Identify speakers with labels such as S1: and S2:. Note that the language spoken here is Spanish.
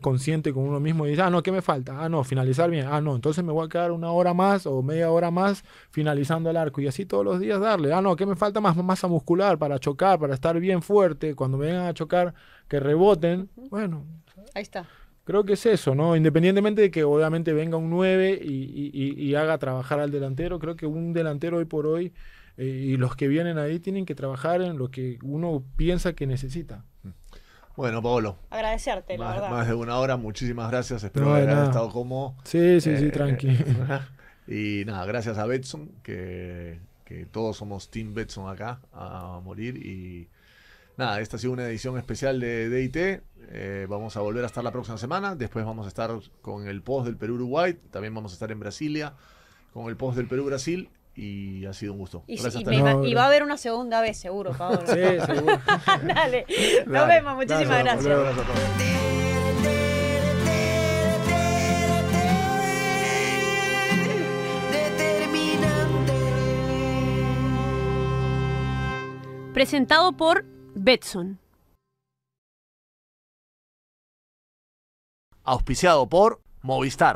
S1: consciente con uno mismo y dice, ah, no, ¿qué me falta? Ah, no, finalizar bien. Ah, no, entonces me voy a quedar una hora más o media hora más finalizando el arco y así todos los días darle. Ah, no, ¿qué me falta más? Masa muscular para chocar, para estar bien fuerte. Cuando me vengan a chocar, que reboten. Bueno. Ahí está. Creo que es eso, ¿no? Independientemente de que obviamente venga un 9 y, haga trabajar al delantero, creo que un delantero hoy por hoy eh, y los que vienen ahí tienen que trabajar en lo que uno piensa que necesita. Mm.
S2: Bueno, Paolo, Agradecerte, la más, verdad. Más de una hora, muchísimas gracias. Espero que haber estado como. Sí, sí, sí, eh, tranqui. y nada, gracias a Betson, que, todos somos Team Betson acá, a, morir. Y nada, esta ha sido una edición especial de DIT. Eh, vamos a volver a estar la próxima semana. Después vamos a estar con el post del Perú-Uruguay. También vamos a estar en Brasilia con el post del Perú-Brasil y ha sido un gusto. Y, va a haber una segunda vez, seguro, Pablo. sí, seguro.
S1: Dale, nos vemos, muchísimas gracias. gracias Presentado por Betson.
S2: Auspiciado por Movistar.